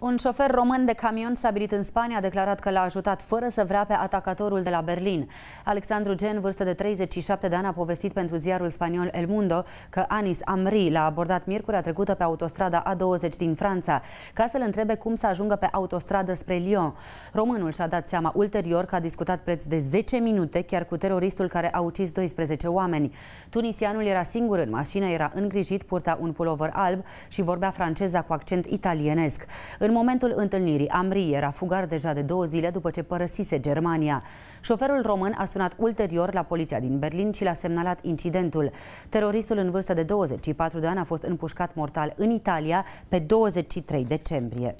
Un șofer român de camion stabilit în Spania a declarat că l-a ajutat fără să vrea pe atacatorul de la Berlin. Alexandru Gen, vârstă de 37 de ani, a povestit pentru ziarul spaniol El Mundo că Anis Amri l-a abordat miercurea trecută pe autostrada A20 din Franța, ca să-l întrebe cum să ajungă pe autostradă spre Lyon. Românul și-a dat seama ulterior că a discutat preț de 10 minute chiar cu teroristul care a ucis 12 oameni. Tunisianul era singur în mașină, era îngrijit, purta un pulover alb și vorbea franceza cu accent italienesc. În momentul întâlnirii, Amri era fugar deja de două zile după ce părăsise Germania. Șoferul român a sunat ulterior la poliția din Berlin și l-a semnalat incidentul. Teroristul în vârstă de 24 de ani a fost împușcat mortal în Italia pe 23 decembrie.